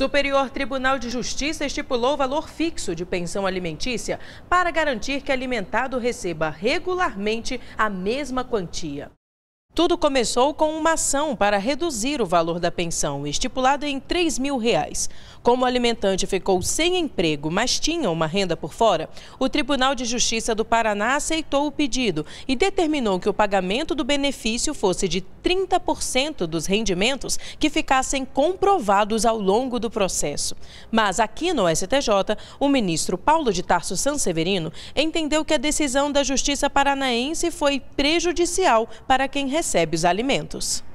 Superior Tribunal de Justiça estipulou valor fixo de pensão alimentícia para garantir que alimentado receba regularmente a mesma quantia. Tudo começou com uma ação para reduzir o valor da pensão, estipulada em 3 mil reais. Como o alimentante ficou sem emprego, mas tinha uma renda por fora, o Tribunal de Justiça do Paraná aceitou o pedido e determinou que o pagamento do benefício fosse de 30% dos rendimentos que ficassem comprovados ao longo do processo. Mas aqui no STJ, o ministro Paulo de Tarso Sanseverino entendeu que a decisão da Justiça paranaense foi prejudicial para quem recebe recebe os alimentos.